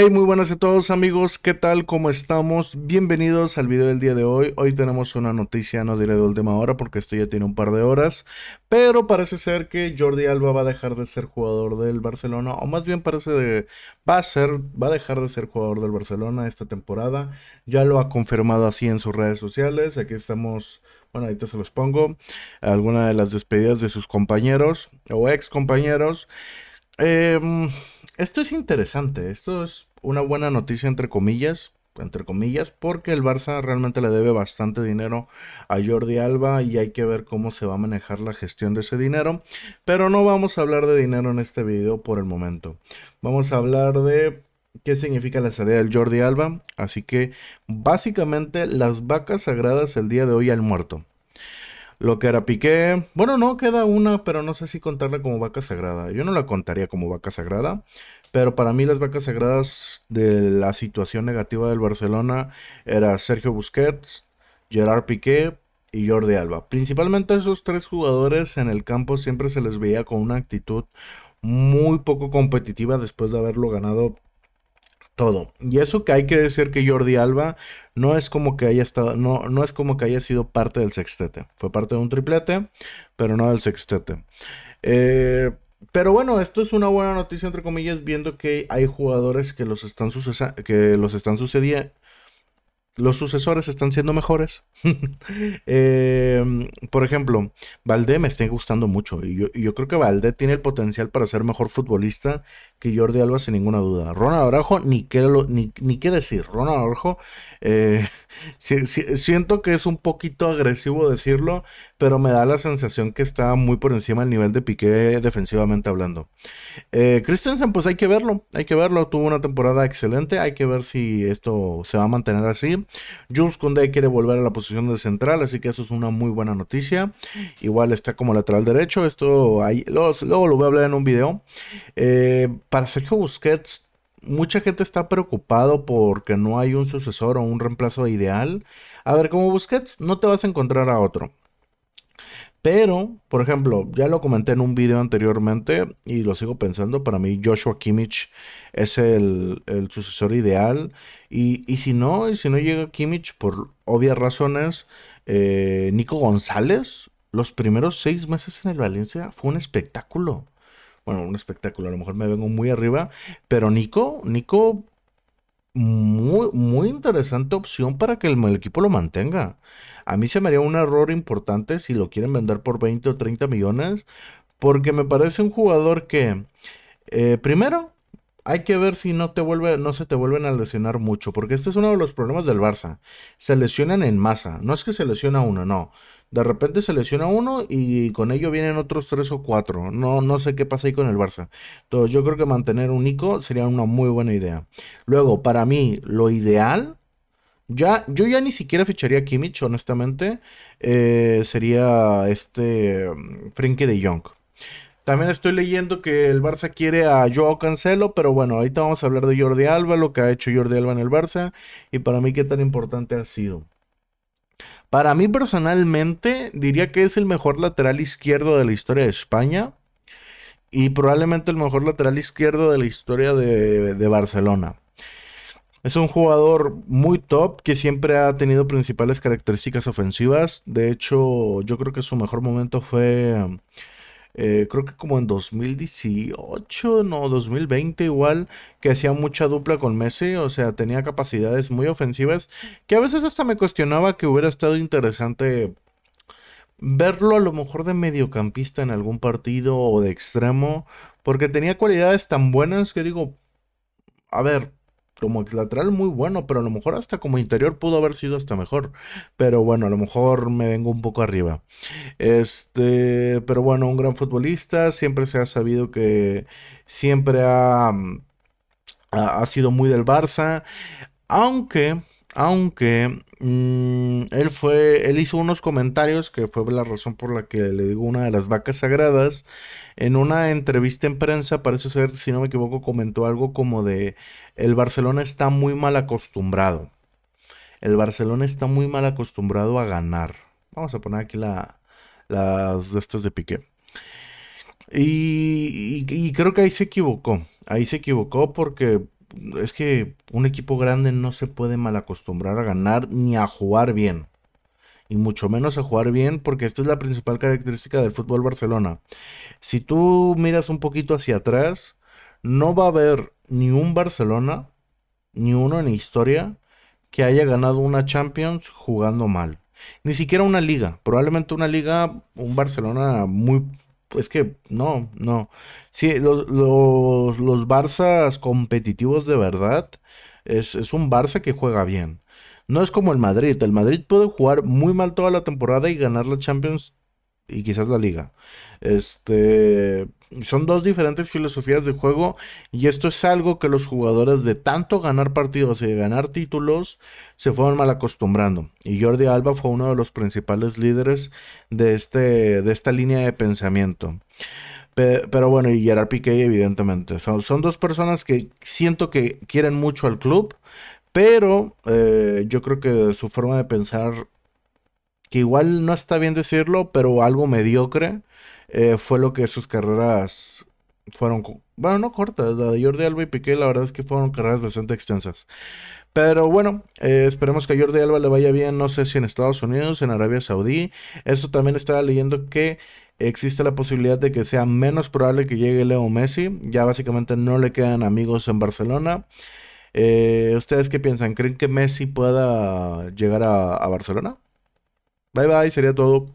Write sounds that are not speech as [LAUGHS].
Hey, muy buenas a todos amigos, ¿qué tal? ¿Cómo estamos? Bienvenidos al video del día de hoy. Hoy tenemos una noticia, no diré de última hora porque esto ya tiene un par de horas, pero parece ser que Jordi Alba va a dejar de ser jugador del Barcelona, o más bien parece de va a ser, va a dejar de ser jugador del Barcelona esta temporada. Ya lo ha confirmado así en sus redes sociales. Aquí estamos bueno, ahorita se los pongo, alguna de las despedidas de sus compañeros o ex compañeros. Em, esto es interesante, esto es una buena noticia entre comillas, entre comillas, porque el Barça realmente le debe bastante dinero a Jordi Alba y hay que ver cómo se va a manejar la gestión de ese dinero. Pero no vamos a hablar de dinero en este video por el momento. Vamos a hablar de qué significa la salida del Jordi Alba. Así que básicamente las vacas sagradas el día de hoy al muerto. Lo que era Piqué, bueno, no queda una, pero no sé si contarla como vaca sagrada. Yo no la contaría como vaca sagrada. Pero para mí las vacas sagradas de la situación negativa del Barcelona era Sergio Busquets, Gerard Piqué y Jordi Alba. Principalmente esos tres jugadores en el campo siempre se les veía con una actitud muy poco competitiva después de haberlo ganado todo. Y eso que hay que decir que Jordi Alba no es como que haya estado, no, no es como que haya sido parte del sextete. Fue parte de un triplete, pero no del sextete. Eh, pero bueno, esto es una buena noticia, entre comillas, viendo que hay jugadores que los están, que los están sucediendo. Los sucesores están siendo mejores. [LAUGHS] Em, por ejemplo, Valdé me está gustando mucho. Y yo, creo que Valdé tiene el potencial para ser mejor futbolista que Jordi Alba, sin ninguna duda. Ronald Araujo, ni qué, ni, qué decir. Ronald Araujo eh, siento que es un poquito agresivo decirlo, pero me da la sensación que está muy por encima del nivel de Piqué defensivamente hablando. Eh, Christensen, pues hay que verlo, hay que verlo. Tuvo una temporada excelente, hay que ver si esto se va a mantener así. Jules Koundé quiere volver a la posición de central, así que eso es una muy buena noticia. Igual está como lateral derecho, esto luego, lo voy a hablar en un video. Eh, para Sergio Busquets mucha gente está preocupado porque no hay un sucesor o un reemplazo ideal. A ver, como Busquets, no te vas a encontrar a otro. Pero, por ejemplo, ya lo comenté en un video anteriormente y lo sigo pensando, para mí Joshua Kimmich es el, sucesor ideal. Y, si no, y si no llega Kimmich por obvias razones, eh, Nico González, los primeros seis meses en el Valencia fue un espectáculo bueno, un espectáculo. A lo mejor me vengo muy arriba, pero Nico, Nico, muy, muy interesante opción para que el, equipo lo mantenga. A mí se me haría un error importante si lo quieren vender por 20 o 30 millones, porque me parece un jugador que, eh, primero, hay que ver si no, te vuelve, no se te vuelven a lesionar mucho, porque este es uno de los problemas del Barça. Se lesionan en masa. No es que se lesiona uno, no. De repente se lesiona uno y con ello vienen otros tres o cuatro. No, no sé qué pasa ahí con el Barça. Entonces yo creo que mantener un Ico sería una muy buena idea. Luego, para mí, lo ideal ya, yo ya ni siquiera ficharía a Kimmich, honestamente. Eh, sería este mm, Frenkie de Jong. También estoy leyendo que el Barça quiere a Joao Cancelo, pero bueno, ahorita vamos a hablar de Jordi Alba, lo que ha hecho Jordi Alba en el Barça y para mí qué tan importante ha sido. Para mí personalmente diría que es el mejor lateral izquierdo de la historia de España y probablemente el mejor lateral izquierdo de la historia de, Barcelona. Es un jugador muy top que siempre ha tenido principales características ofensivas. De hecho, yo creo que su mejor momento fue eh, creo que como en 2018, no, 2020 igual, que hacía mucha dupla con Messi, o sea, tenía capacidades muy ofensivas, que a veces hasta me cuestionaba que hubiera estado interesante verlo a lo mejor de mediocampista en algún partido o de extremo, porque tenía cualidades tan buenas que digo, a ver, como lateral muy bueno, pero a lo mejor hasta como interior pudo haber sido hasta mejor. Pero bueno, a lo mejor me vengo un poco arriba. Este, pero bueno, un gran futbolista, siempre se ha sabido que siempre ha, mm, ha, ha sido muy del Barça, aunque aunque mm, él fue, él hizo unos comentarios que fue la razón por la que le digo una de las vacas sagradas. En una entrevista en prensa, parece ser, si no me equivoco, comentó algo como de el Barcelona está muy mal acostumbrado. El Barcelona está muy mal acostumbrado a ganar. Vamos a poner aquí la, las de estas de Piqué. y creo que ahí se equivocó. Ahí se equivocó porque es que un equipo grande no se puede malacostumbrar a ganar ni a jugar bien. Y mucho menos a jugar bien, porque esta es la principal característica del fútbol Barcelona. Si tú miras un poquito hacia atrás, no va a haber ni un Barcelona, ni uno en historia, que haya ganado una Champions jugando mal. Ni siquiera una liga. Probablemente una liga, un Barcelona muy pues que no, no. Sí, los, los, competitivos de verdad es, es, un Barça que juega bien. No es como el Madrid. El Madrid puede jugar muy mal toda la temporada y ganar la Champions y quizás la liga. Este, son dos diferentes filosofías de juego y esto es algo que los jugadores de tanto ganar partidos y de ganar títulos se fueron mal acostumbrando. Y Jordi Alba fue uno de los principales líderes de, este, de esta línea de pensamiento. Pero bueno, y Gerard Piqué evidentemente. Son, son dos personas que siento que quieren mucho al club, pero eh, yo creo que su forma de pensar que igual no está bien decirlo, pero algo mediocre, eh, fue lo que sus carreras fueron, bueno, no cortas, la de Jordi Alba y Piqué, la verdad es que fueron carreras bastante extensas. Pero bueno, eh, esperemos que a Jordi Alba le vaya bien, no sé si en Estados Unidos, en Arabia Saudí. Eso también estaba leyendo que existe la posibilidad de que sea menos probable que llegue Leo Messi. Ya básicamente no le quedan amigos en Barcelona. Eh, ¿Ustedes qué piensan? ¿Creen que Messi pueda llegar a Barcelona? Bye bye, sería todo.